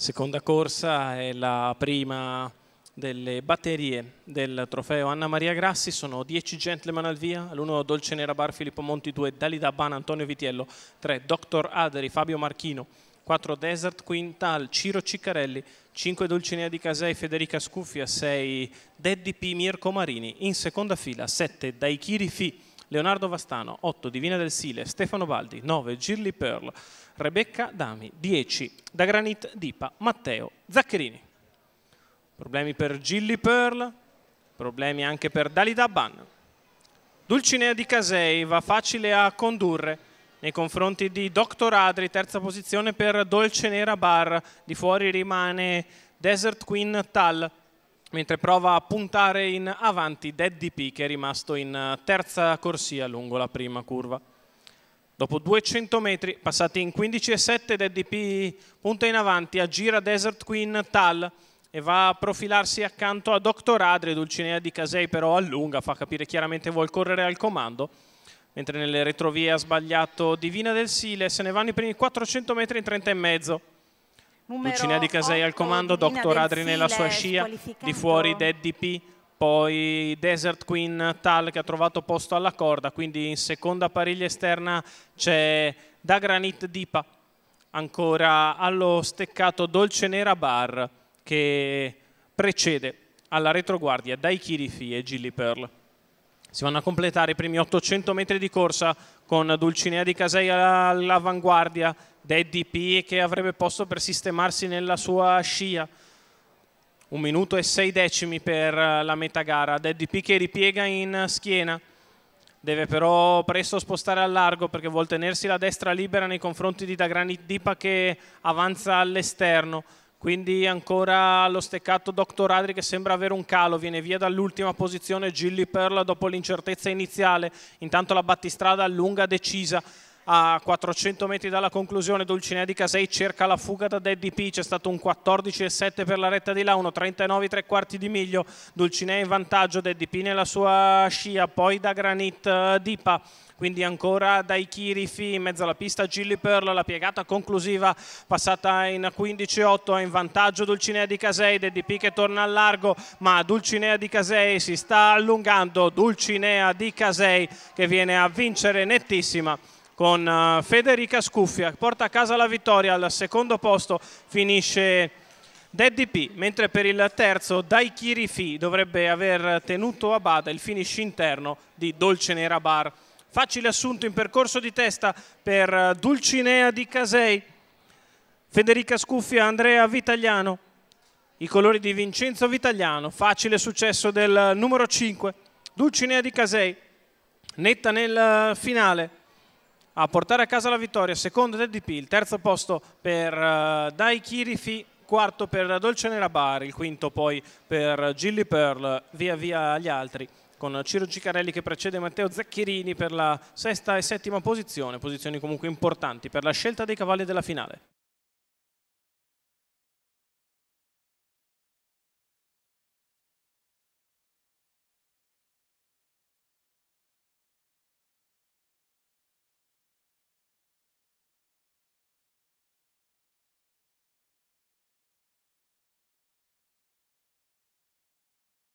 Seconda corsa è la prima delle batterie del trofeo Anna Maria Grassi, sono 10 gentleman al via, l'1 Dolce Nera Bar Filippo Monti, 2 Dalida Ban Antonio Vitiello, 3 Dr. Aderi Fabio Marchino, 4 Desert Quintal Ciro Ciccarelli, 5 Dolcinea di Casei Federica Scuffia, 6 Deddy P Mirko Marini, in seconda fila 7 Daikiri Fi Leonardo Vastano, 8 Divina del Sile, Stefano Baldi, 9 Girly Pearl, Rebecca Dami, 10 Da Granit Dipa, Matteo Zaccherini. Problemi per Gilly Pearl, problemi anche per Dalida Ban. Dulcinea di Casei va facile a condurre nei confronti di Dr. Adri, terza posizione per Dolce Nera Bar, di fuori rimane Desert Queen Tal mentre prova a puntare in avanti Dead DP che è rimasto in eh, terza corsia lungo la prima curva. Dopo 200 metri, passati in 15,7, Dead DP punta in avanti, aggira Desert Queen Tal e va a profilarsi accanto a Dr. Adri, Dulcinea di Casei però allunga, fa capire chiaramente vuol correre al comando, mentre nelle retrovie ha sbagliato Divina del Sile, se ne vanno i primi 400 metri in 30 e mezzo. Lucina Di Casei al comando, Dr. Adri nella sua scia, di fuori Dead DP, poi Desert Queen Tal che ha trovato posto alla corda, quindi in seconda pariglia esterna c'è Da Granit Dipa, ancora allo steccato Dolce Nera Bar che precede alla retroguardia Dai Fi e Gilly Pearl si vanno a completare i primi 800 metri di corsa con Dulcinea di Casei all'avanguardia, Daddy P che avrebbe posto per sistemarsi nella sua scia. Un minuto e sei decimi per eh, la metà gara, Daddy P che ripiega in schiena, deve però presto spostare al largo perché vuol tenersi la destra libera nei confronti di Dagrani Dipa che avanza all'esterno. Quindi ancora lo steccato Dr. Adri che sembra avere un calo, viene via dall'ultima posizione Gilly Pearl dopo l'incertezza iniziale, intanto la battistrada lunga decisa a 400 metri dalla conclusione Dulcinea di Casei cerca la fuga da Daddy P, c'è stato un 14,7 per la retta di là, 1,39 3 quarti di miglio, Dulcinea in vantaggio, Daddy P nella sua scia, poi da Granit eh, Dipa quindi ancora dai Chirifi in mezzo alla pista Gilly Pearl la piegata conclusiva passata in 15-8 in vantaggio Dulcinea di Casei DDP che torna al largo ma Dulcinea di Casei si sta allungando Dulcinea di Casei che viene a vincere nettissima con eh, Federica Scuffia, porta a casa la vittoria al secondo posto, finisce Daddy P, mentre per il terzo Daikiri Fi dovrebbe aver tenuto a bada il finish interno di Dolce Nera Bar. Facile assunto in percorso di testa per eh, Dulcinea di Casei, Federica Scuffia, Andrea Vitagliano, i colori di Vincenzo Vitagliano, facile successo del eh, numero 5, Dulcinea di Casei, netta nel finale, a portare a casa la vittoria, secondo Teddy P, il terzo posto per uh, Dai Kirifi, quarto per Dolce Nera Bari, il quinto poi per Gilly Pearl, via via gli altri con Ciro Ciccarelli che precede Matteo Zacchirini per la sesta e settima posizione, posizioni comunque importanti per la scelta dei cavalli della finale.